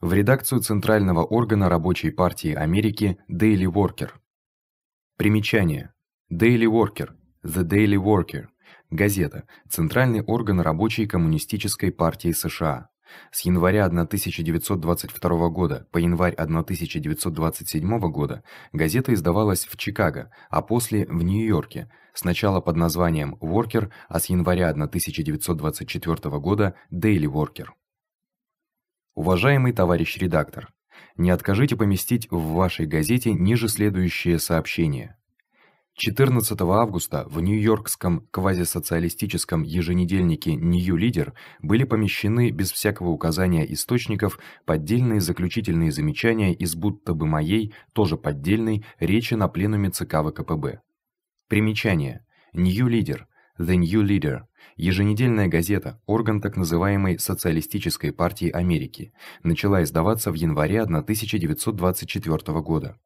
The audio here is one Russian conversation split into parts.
в редакцию Центрального органа рабочей партии Америки Daily Worker. Примечание: Daily Worker, The Daily Worker, газета, центральный орган рабочей коммунистической партии США. С января 1922 года по январь 1927 года газета издавалась в Чикаго, а после в Нью-Йорке, сначала под названием Worker, а с января 1924 года Daily Worker. Уважаемый товарищ редактор, не откажите поместить в вашей газете ниже следующее сообщение. 14 августа в нью-йоркском квазисоциалистическом еженедельнике New Leader были помещены без всякого указания источников поддельные заключительные замечания из будто бы моей, тоже поддельной, речи на пленуме ЦК ВКПБ. Примечание. New Leader The New Leader, еженедельная газета, орган так называемой социалистической партии Америки, начала издаваться в январе 1924 года.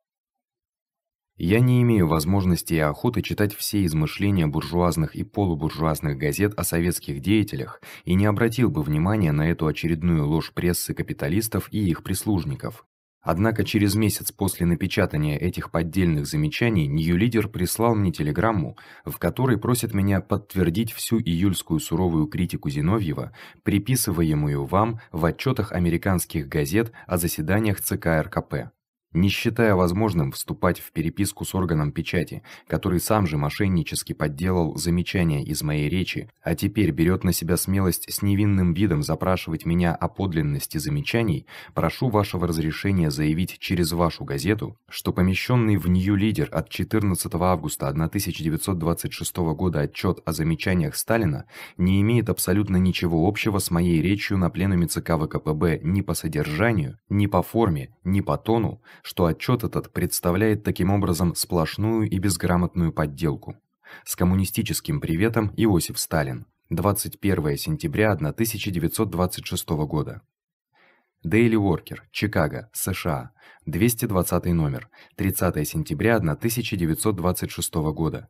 Я не имею возможности и охоты читать все измышления буржуазных и полубуржуазных газет о советских деятелях и не обратил бы внимания на эту очередную ложь прессы капиталистов и их прислужников, Однако через месяц после напечатания этих поддельных замечаний Нью-лидер прислал мне телеграмму, в которой просит меня подтвердить всю июльскую суровую критику Зиновьева, приписываемую вам в отчетах американских газет о заседаниях ЦК РКП не считая возможным вступать в переписку с органом печати, который сам же мошеннически подделал замечания из моей речи, а теперь берет на себя смелость с невинным видом запрашивать меня о подлинности замечаний, прошу вашего разрешения заявить через вашу газету, что помещенный в нее лидер от 14 августа 1926 года отчет о замечаниях Сталина не имеет абсолютно ничего общего с моей речью на пленуме ЦК ВКПБ ни по содержанию, ни по форме, ни по тону что отчет этот представляет таким образом сплошную и безграмотную подделку. С коммунистическим приветом Иосиф Сталин. 21 сентября 1926 года. Daily Worker, Чикаго, США, 220 номер, 30 сентября 1926 года.